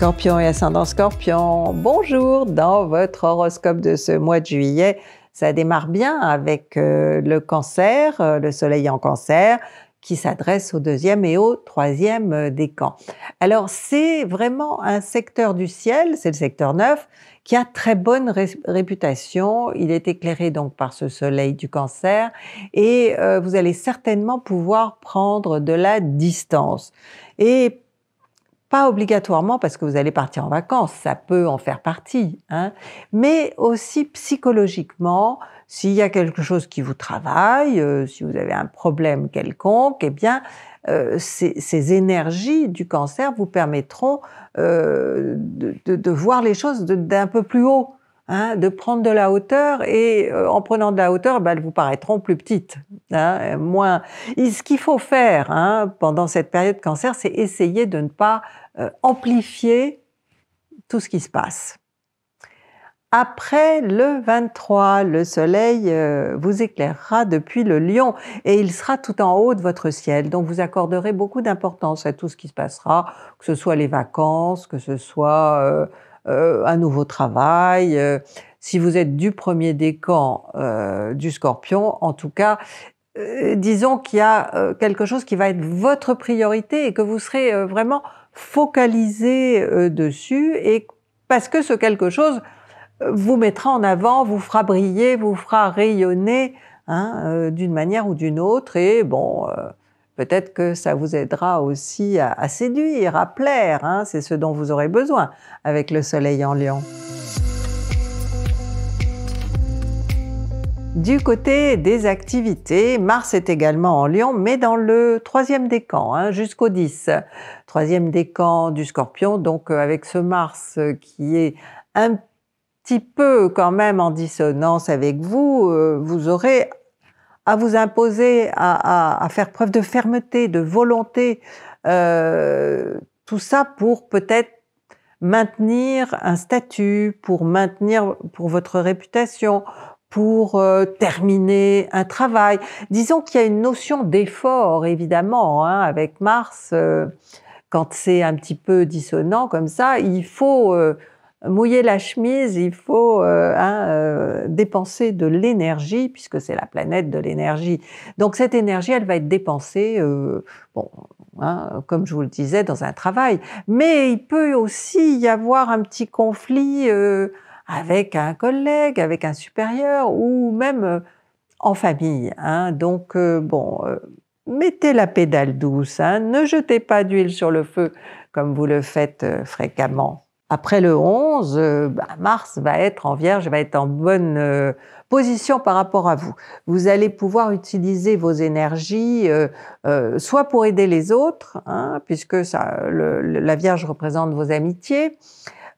Scorpion et ascendant Scorpion, bonjour dans votre horoscope de ce mois de juillet. Ça démarre bien avec euh, le cancer, euh, le soleil en cancer, qui s'adresse au deuxième et au troisième euh, des camps. Alors c'est vraiment un secteur du ciel, c'est le secteur 9, qui a très bonne réputation. Il est éclairé donc par ce soleil du cancer et vous allez certainement pouvoir prendre de la distance. Et pas obligatoirement parce que vous allez partir en vacances, ça peut en faire partie, hein, mais aussi psychologiquement, s'il y a quelque chose qui vous travaille, euh, si vous avez un problème quelconque, eh bien, euh, ces, énergies du cancer vous permettront euh, de, voir les choses d'un peu plus haut. Hein, de prendre de la hauteur et euh, en prenant de la hauteur, bah, elles vous paraîtront plus petites, hein, moins. ce qu'il faut faire hein, pendant cette période de cancer, c'est essayer de ne pas euh, amplifier tout ce qui se passe. Après le 23, le soleil euh, vous éclairera depuis le lion et il sera tout en haut de votre ciel. Donc vous accorderez beaucoup d'importance à tout ce qui se passera, que ce soit les vacances, que ce soit euh, un nouveau travail. Euh, si vous êtes du premier décan euh, du scorpion, en tout cas, disons qu'il y a quelque chose qui va être votre priorité et que vous serez vraiment focalisé dessus et parce que ce quelque chose vous mettra en avant, vous fera briller, vous fera rayonner hein, d'une manière ou d'une autre et bon Peut-être que ça vous aidera aussi à, séduire, à plaire. Hein, c'est ce dont vous aurez besoin avec le soleil en lion. Du côté des activités, Mars est également en Lion, mais dans le troisième décan, hein, jusqu'au 10. Troisième décan du Scorpion, donc euh, avec ce Mars euh, qui est un petit peu quand même en dissonance avec vous, euh, vous aurez à vous imposer, à, à, faire preuve de fermeté, de volonté, euh, tout ça pour peut-être maintenir un statut, pour maintenir pour votre réputation, pour euh, terminer un travail. Disons qu'il y a une notion d'effort, évidemment, hein, avec Mars, euh, quand c'est un petit peu dissonant comme ça, il faut mouiller la chemise, il faut euh, hein, euh, dépenser de l'énergie, puisque c'est la planète de l'énergie. Donc cette énergie, elle va être dépensée, euh, bon, hein, comme je vous le disais, dans un travail. Mais il peut aussi y avoir un petit conflit avec un collègue, avec un supérieur, ou même en famille. Hein. Donc, bon mettez la pédale douce, hein. ne jetez pas d'huile sur le feu comme vous le faites fréquemment. Après le 11, euh, bah, Mars va être en Vierge, va être en bonne euh, position par rapport à vous. Vous allez pouvoir utiliser vos énergies, euh, soit pour aider les autres, hein, puisque ça, la Vierge représente vos amitiés,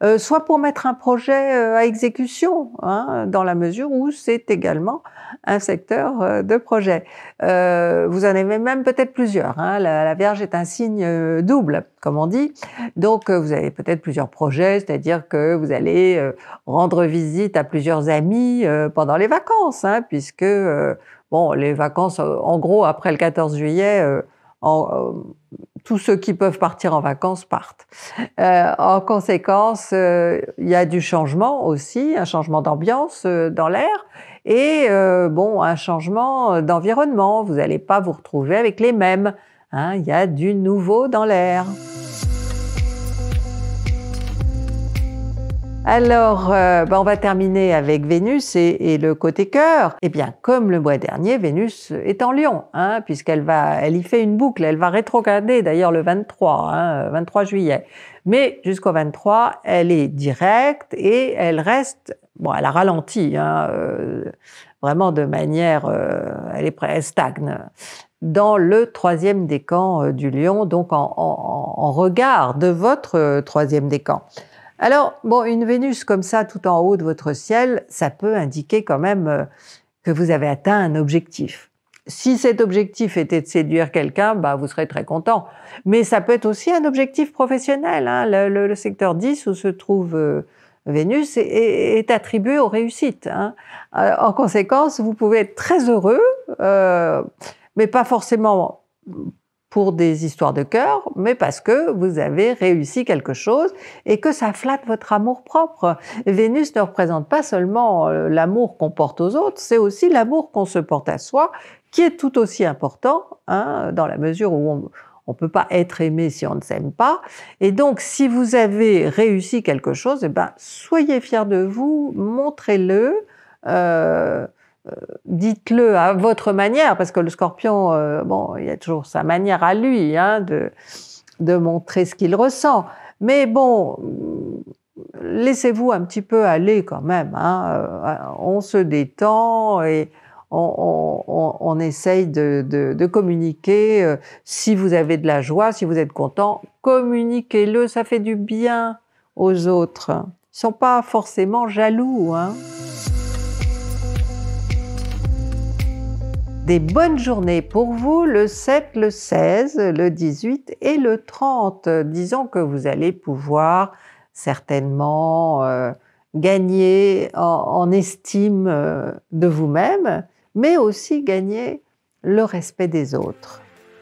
euh, soit pour mettre un projet euh, à exécution, hein, dans la mesure où c'est également un secteur euh, de projet. vous en avez même peut-être plusieurs. Hein, la, Vierge est un signe double, comme on dit. Donc, vous avez peut-être plusieurs projets, c'est-à-dire que vous allez rendre visite à plusieurs amis pendant les vacances, hein, puisque bon, les vacances, en gros, après le 14 juillet, tous ceux qui peuvent partir en vacances partent. Euh, en conséquence, euh, il y a du changement aussi, un changement d'ambiance euh, dans l'air et bon, un changement d'environnement. Vous n'allez pas vous retrouver avec les mêmes. Hein. Il y a du nouveau dans l'air. Alors, euh, ben, on va terminer avec Vénus et, le côté cœur. Eh bien, comme le mois dernier, Vénus est en Lion, hein, puisqu'elle va, elle y fait une boucle. Elle va rétrograder d'ailleurs le 23, 23 hein, euh, juillet. Mais jusqu'au 23, elle est directe et elle reste. Bon, elle a ralenti, hein, euh, vraiment de manière, elle est elle stagne dans le troisième décan du Lion, donc en, en regard de votre troisième décan. Alors, bon, une Vénus comme ça, tout en haut de votre ciel, ça peut indiquer quand même euh, que vous avez atteint un objectif. Si cet objectif était de séduire quelqu'un, bah, vous serez très content. Mais ça peut être aussi un objectif professionnel. Hein. Le, secteur 10 où se trouve euh, Vénus est, attribué aux réussites. Hein. Euh, en conséquence, vous pouvez être très heureux, mais pas forcément pour des histoires de cœur, mais parce que vous avez réussi quelque chose et que ça flatte votre amour propre. Vénus ne représente pas seulement euh, l'amour qu'on porte aux autres, c'est aussi l'amour qu'on se porte à soi, qui est tout aussi important, hein, dans la mesure où on, ne peut pas être aimé si on ne s'aime pas. Et donc, si vous avez réussi quelque chose, eh ben, soyez fiers de vous, montrez-le. Euh, euh, dites-le à votre manière, parce que le scorpion, euh, bon, il y a toujours sa manière à lui hein, de, montrer ce qu'il ressent. Mais bon, laissez-vous un petit peu aller quand même. Hein. Euh, on se détend et on, essaye de, communiquer. Si vous avez de la joie, si vous êtes content, communiquez-le, ça fait du bien aux autres. Ils ne sont pas forcément jaloux. Hein. Des bonnes journées pour vous le 7, le 16, le 18 et le 30. Disons que vous allez pouvoir certainement euh, gagner en, estime euh, de vous-même, mais aussi gagner le respect des autres.